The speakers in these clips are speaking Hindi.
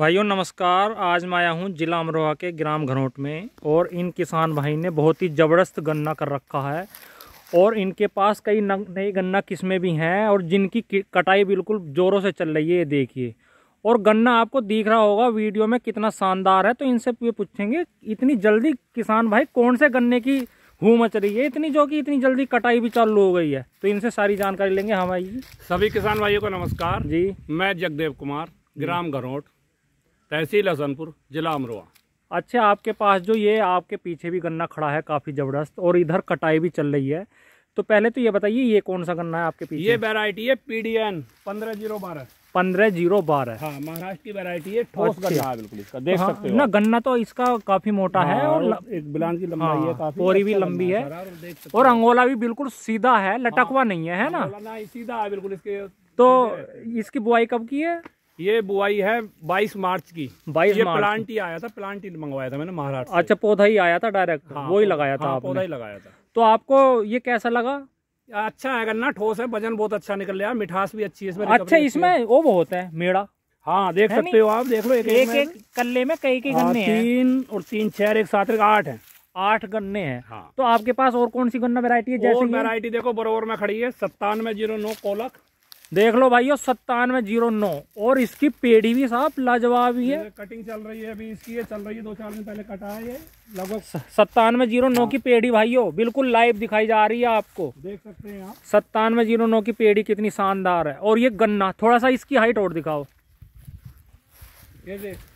भाइयों नमस्कार आज मैं आया हूँ जिला अमरोहा के ग्राम घनोट में और इन किसान भाई ने बहुत ही ज़बरदस्त गन्ना कर रखा है और इनके पास कई नई गन्ना किस्में भी हैं और जिनकी कटाई बिल्कुल ज़ोरों से चल रही है ये देखिए और गन्ना आपको दिख रहा होगा वीडियो में कितना शानदार है तो इनसे ये पूछेंगे इतनी जल्दी किसान भाई कौन से गन्ने की हूँ मच रही है इतनी जो कि इतनी जल्दी कटाई भी चालू हो गई है तो इनसे सारी जानकारी लेंगे हमारी सभी किसान भाइयों को नमस्कार जी मैं जगदेव कुमार ग्राम घरोट तहसील हसनपुर जिला अमरोहा अच्छा आपके पास जो ये आपके पीछे भी गन्ना खड़ा है काफ़ी ज़बरदस्त और इधर कटाई भी चल रही है तो पहले तो ये बताइए ये कौन सा गन्ना है आपके पीछे ये वेराइटी है पी डी एन पंद्रह जीरो बारह पंद्रह जीरो बारह हाँ महाराष्ट्र की वैरायटी है ठोस अच्छा। गन्ना है बिल्कुल इसका देख हाँ, सकते हो ना गन्ना तो इसका काफी मोटा हाँ, है और ल... एक बिलान की लंबाई हाँ, अच्छा है काफी पोरी भी लंबी है और, अंगोला भी बिल्कुल सीधा है लटकवा हाँ। नहीं है ना सीधा है बिल्कुल इसके तो इसकी बुआई कब की है ये बुआई है 22 मार्च की 22 ये मार्च प्लांट ही आया था प्लांट ही मंगवाया था मैंने महाराष्ट्र अच्छा पौधा ही आया था डायरेक्ट हाँ, वो ही लगाया था हाँ, पौधा ही लगाया था तो आपको ये कैसा लगा अच्छा है गन्ना ठोस है वजन बहुत अच्छा निकल रहा मिठास भी अच्छी है इसमें अच्छा इसमें वो बहुत है मेड़ा हाँ देख सकते हो आप देख लो एक एक, कल्ले में कई कई हाँ, गन्ने तीन और तीन छह एक सात एक आठ है आठ गन्ने हैं हाँ। तो आपके पास और कौन सी गन्ना वेरायटी है जैसे वैरायटी देखो बरोबर में खड़ी है सत्तानवे जीरो नौ कोलक देख लो भाई सत्तानवे जीरो नौ और इसकी पेड़ी भी साहब लाजवाब ही है कटिंग चल रही है अभी इसकी ये चल रही है दो चार दिन पहले कटा है ये लगभग सत्तानवे जीरो नौ की हाँ। पेड़ी भाइयों बिल्कुल लाइव दिखाई जा रही है आपको देख सकते हैं आप सत्तानवे जीरो नौ की पेड़ी कितनी शानदार है और ये गन्ना थोड़ा सा इसकी हाइट और दिखाओ ये देख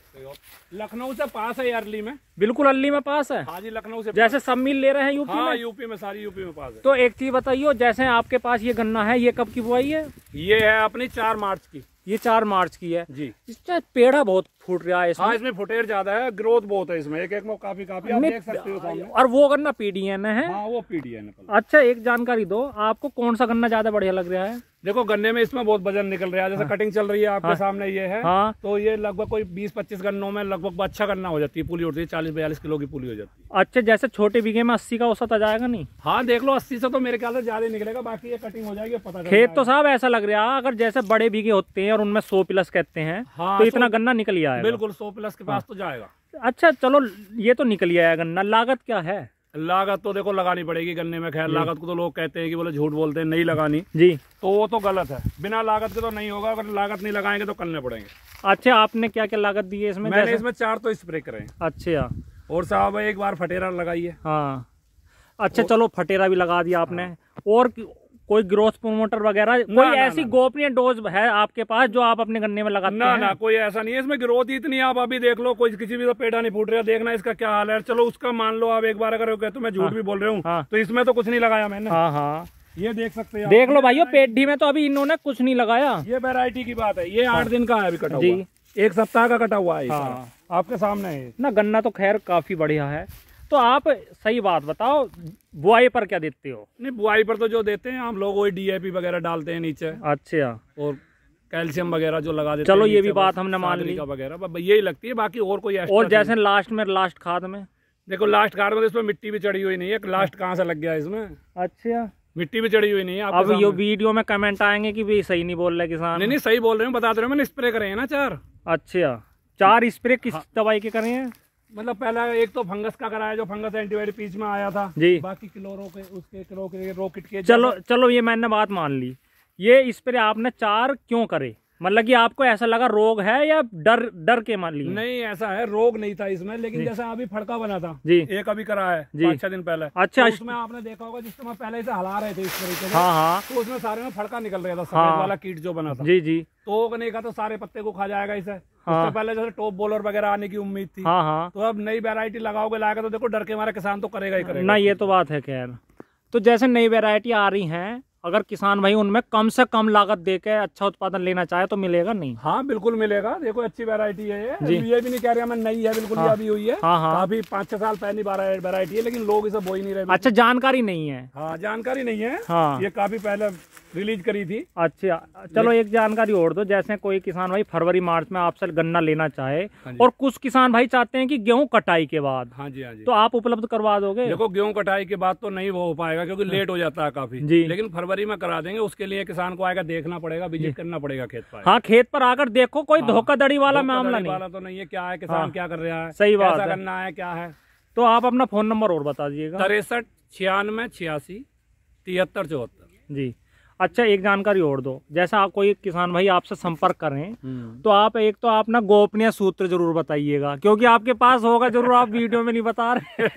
लखनऊ से पास है अर्ली में बिल्कुल अर्ली में पास है हाँ जी लखनऊ से जैसे सब मिल ले रहे हैं यूपी हाँ, में यूपी में सारी यूपी में पास है तो एक चीज बताइयो जैसे आपके पास ये गन्ना है ये कब की बुआई है ये है अपनी चार मार्च की ये चार मार्च की है जी इसमें पेड़ा बहुत फूट रहा है हाँ, इसमें हाँ इसमें फुटेर ज्यादा है ग्रोथ बहुत है इसमें एक एक में काफी काफी आप देख सकते हो सामने और वो गन्ना पीडीएन है हाँ, वो पीडीएन अच्छा एक जानकारी दो आपको कौन सा गन्ना ज्यादा बढ़िया लग रहा है देखो गन्ने में इसमें बहुत वजन निकल रहा है जैसे हाँ, कटिंग चल रही है आपके हाँ, सामने ये है हाँ, तो ये लगभग कोई 20-25 गन्नों में लगभग अच्छा गन्ना हो जाती है पुली उठती है चालीस बयालीस किलो की पुली हो जाती है अच्छा जैसे छोटे बीघे में अस्सी का औसत आ जाएगा नहीं हाँ देख लो अस्सी से तो मेरे ख्याल से ज्यादा निकलेगा बाकी ये कटिंग हो जाएगी पता खेत तो साहब ऐसा लग रहा है अगर जैसे बड़े बीघे होते हैं और उनमें सो प्लस कहते हैं हाँ, तो, तो इतना गन्ना निकल ही बिल्कुल सो प्लस के पास हाँ। तो जाएगा अच्छा चलो ये तो निकल आया गन्ना लागत क्या है लागत तो देखो लगानी पड़ेगी गन्ने में खैर लागत को तो लोग कहते हैं कि बोले झूठ बोलते हैं नहीं लगानी जी तो वो तो गलत है बिना लागत के तो नहीं होगा अगर लागत नहीं लगाएंगे तो करने पड़ेंगे अच्छा आपने क्या क्या लागत दी है इसमें मैंने इसमें चार तो स्प्रे करे अच्छा और साहब एक बार फटेरा लगाइए हाँ अच्छा चलो फटेरा भी लगा दिया आपने हाँ। और कोई ग्रोथ प्रोमोटर वगैरह कोई ना, ऐसी गोपनीय डोज है आपके पास जो आप अपने गन्ने में लगाते ना, हैं ना कोई ऐसा नहीं है इसमें ग्रोथ ही इतनी आप अभी देख लो कोई किसी भी तो पेड़ा नहीं फूट रहा देखना इसका क्या हाल है चलो उसका मान लो आप एक बार अगर कहते तो मैं झूठ हाँ, भी बोल रहा हूँ हाँ। तो इसमें तो कुछ नहीं लगाया मैंने हाँ हाँ ये देख सकते हैं देख लो भाईयो पेटी में तो अभी इन्होंने कुछ नहीं लगाया ये वेरायटी की बात है ये हाँ। आठ दिन का है अभी कटा हुआ एक सप्ताह का कटा हुआ है आपके सामने है ना गन्ना तो खैर काफी बढ़िया है तो आप सही बात बताओ बुआई पर क्या देते हो नहीं बुआई पर तो जो देते हैं हम लोग वही डी वगैरह डालते हैं नीचे अच्छा और कैल्शियम वगैरह जो लगा देते चलो ये भी बात हमने मान ली वगैरह यही लगती है बाकी और कोई और जैसे लास्ट में लास्ट खाद में देखो लास्ट खाद में तो इसमें मिट्टी भी चढ़ी हुई नहीं है लास्ट कहाँ से लग गया इसमें अच्छा मिट्टी भी चढ़ी हुई नहीं है अब ये वीडियो में कमेंट आएंगे कि भाई सही नहीं बोल रहे किसान नहीं नहीं सही बोल रहे हैं बता रहे हैं मैंने स्प्रे करे हैं ना चार अच्छा चार स्प्रे किस हाँ। दवाई के करे हैं मतलब पहला एक तो फंगस का कराया जो फंगस एंटीबायोटिक पीच में आया था जी बाकी क्लोरो के उसके क्लोरो के रोकिट के चलो चलो ये मैंने बात मान ली ये इस पर आपने चार क्यों करे मतलब कि आपको ऐसा लगा रोग है या डर डर के मान ली नहीं ऐसा है रोग नहीं था इसमें लेकिन जैसे अभी फड़का बना था जी एक अभी करा है जी छह दिन पहले अच्छा तो उसमें आपने देखा होगा जिस समय पहले से हला रहे थे इस तरीके से हाँ हाँ तो उसमें सारे में फड़का निकल रहा था हाँ, वाला कीट जो बना था जी जी तो नहीं कहा तो सारे पत्ते को खा जाएगा इसे हाँ। पहले जैसे टॉप बॉलर वगैरह आने की उम्मीद थी हाँ हाँ तो अब नई वेरायटी लगाओगे लाएगा तो देखो डर के हमारा किसान तो करेगा ही करेगा ना ये तो बात है खैर तो जैसे नई वेरायटी आ रही है अगर किसान भाई उनमें कम से कम लागत दे के अच्छा उत्पादन लेना चाहे तो मिलेगा नहीं हाँ बिल्कुल मिलेगा देखो अच्छी वेरायटी है ये ये भी नहीं कह रहे हमें नई है बिल्कुल हाँ, अभी हुई है हाँ, हाँ, अभी पांच छह साल पहली वेरायटी है लेकिन लोग इसे बोई नहीं रहे अच्छा जानकारी नहीं है हाँ जानकारी नहीं है हाँ ये काफी पहले रिलीज करी थी अच्छा चलो एक जानकारी और दो जैसे कोई किसान भाई फरवरी मार्च में आपसे गन्ना लेना चाहे हाँ और कुछ किसान भाई चाहते हैं कि गेहूं कटाई के बाद हाँ जी हाँ जी तो आप उपलब्ध करवा दोगे देखो गेहूं कटाई के बाद तो नहीं हो पाएगा क्योंकि लेट हाँ। हो जाता है काफी जी लेकिन फरवरी फरवरी में करा देंगे उसके लिए किसान को आएगा देखना पड़ेगा विजिट करना पड़ेगा खेत पर हाँ खेत पर आकर देखो कोई हाँ। धोखाधड़ी वाला मामला नहीं वाला तो नहीं है क्या है किसान हाँ। क्या कर रहा है सही बात करना है क्या है तो आप अपना फोन नंबर और बता दीजिएगा तिरसठ छियानवे छियासी तिहत्तर चौहत्तर जी अच्छा एक जानकारी और दो जैसा आप कोई किसान भाई आपसे संपर्क करें हम्म। तो आप एक तो आप ना गोपनीय सूत्र जरूर बताइएगा क्योंकि आपके पास होगा जरूर आप वीडियो में नहीं बता रहे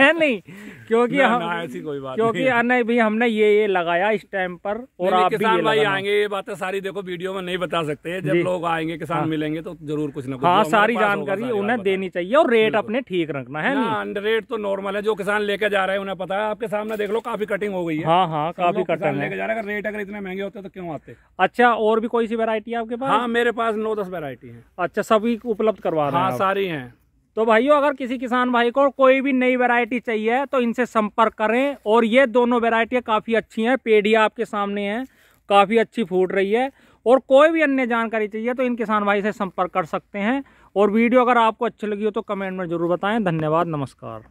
है नहीं क्योंकि हम ऐसी कोई बात क्योंकि नहीं भाई हमने ये ये लगाया इस टाइम पर और आप किसान भाई आएंगे ये बातें सारी देखो वीडियो में नहीं बता सकते जब लोग आएंगे किसान हाँ। मिलेंगे तो जरूर कुछ ना हाँ सारी जानकारी उन्हें देनी चाहिए और रेट अपने ठीक रखना है रेट तो नॉर्मल है जो किसान लेके जा रहे हैं उन्हें पता है आपके सामने देख लो काफी कटिंग हो गई है हाँ हाँ काफी कटिंग लेके जा रहे हैं अगर रेट अगर इतने महंगे होते तो क्यों आते अच्छा और भी कोई सी वेरायटी है आपके पास हाँ मेरे पास नौ दस वेरायटी है अच्छा सभी उपलब्ध करवा रहे हाँ, हैं हाँ सारी हैं तो भाइयों अगर किसी किसान भाई को कोई भी नई वैरायटी चाहिए तो इनसे संपर्क करें और ये दोनों वैरायटियाँ काफ़ी अच्छी हैं पेडिया आपके सामने है काफ़ी अच्छी फूट रही है और कोई भी अन्य जानकारी चाहिए तो इन किसान भाई से संपर्क कर सकते हैं और वीडियो अगर आपको अच्छी लगी हो तो कमेंट में ज़रूर बताएं धन्यवाद नमस्कार